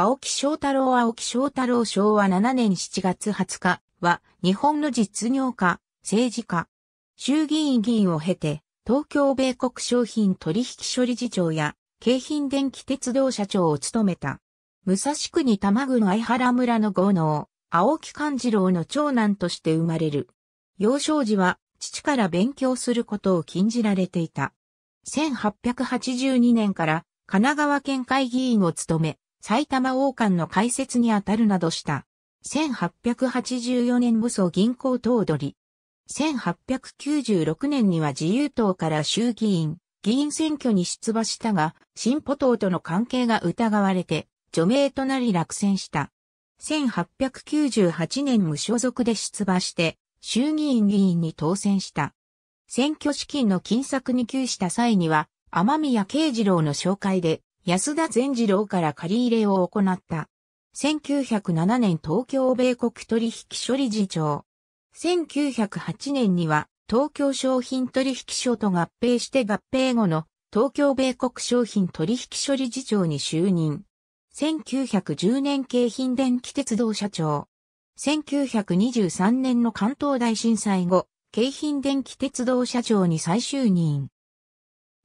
青木翔太郎青木翔太郎昭和7年7月20日は日本の実業家、政治家、衆議院議員を経て東京米国商品取引処理事長や京浜電気鉄道社長を務めた。武蔵国玉具の相原村の豪農、青木勘次郎の長男として生まれる。幼少時は父から勉強することを禁じられていた。1882年から神奈川県会議員を務め、埼玉王冠の開設にあたるなどした。1884年武装銀行頭取。1896年には自由党から衆議院、議員選挙に出馬したが、進歩党との関係が疑われて、除名となり落選した。1898年無所属で出馬して、衆議院議員に当選した。選挙資金の金策に窮した際には、天宮慶次郎の紹介で安田善次郎から借り入れを行った。1907年東京米国取引所理事長。1908年には東京商品取引所と合併して合併後の東京米国商品取引所理事長に就任。1910年京浜電気鉄道社長。1923年の関東大震災後、京浜電気鉄道社長に再就任。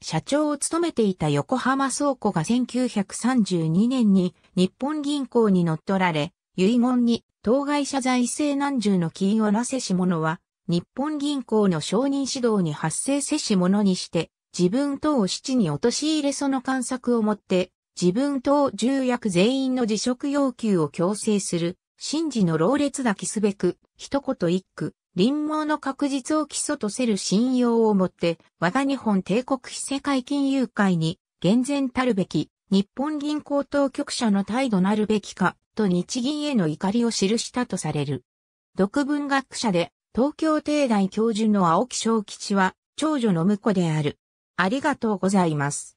社長を務めていた横浜倉庫が1932年に日本銀行に乗っ取られ、遺言に当該社財政難重の金をなせし者は、日本銀行の承認指導に発生せし者にして、自分等を七に落とし入れその観策をもって、自分等重役全員の辞職要求を強制する、真事の老列抱きすべく、一言一句、臨毛の確実を基礎とせる信用をもって、我が日本帝国非世界金融会に、厳然たるべき、日本銀行当局者の態度なるべきか、と日銀への怒りを記したとされる。独文学者で、東京帝大教授の青木正吉は、長女の婿である。ありがとうございます。